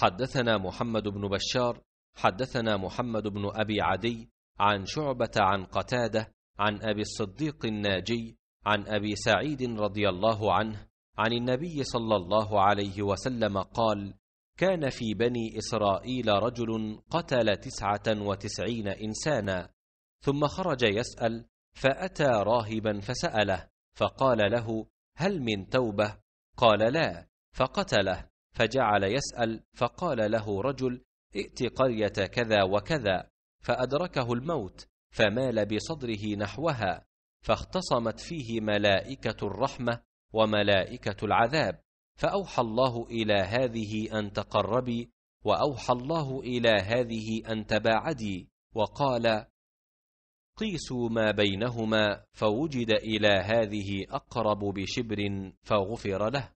حدثنا محمد بن بشار حدثنا محمد بن أبي عدي عن شعبة عن قتادة عن أبي الصديق الناجي عن أبي سعيد رضي الله عنه عن النبي صلى الله عليه وسلم قال كان في بني إسرائيل رجل قتل تسعة وتسعين إنسانا ثم خرج يسأل فأتى راهبا فسأله فقال له هل من توبة؟ قال لا فقتله فجعل يسأل فقال له رجل ائت قرية كذا وكذا فأدركه الموت فمال بصدره نحوها فاختصمت فيه ملائكة الرحمة وملائكة العذاب فأوحى الله إلى هذه أن تقربي وأوحى الله إلى هذه أن تباعدي وقال قيسوا ما بينهما فوجد إلى هذه أقرب بشبر فغفر له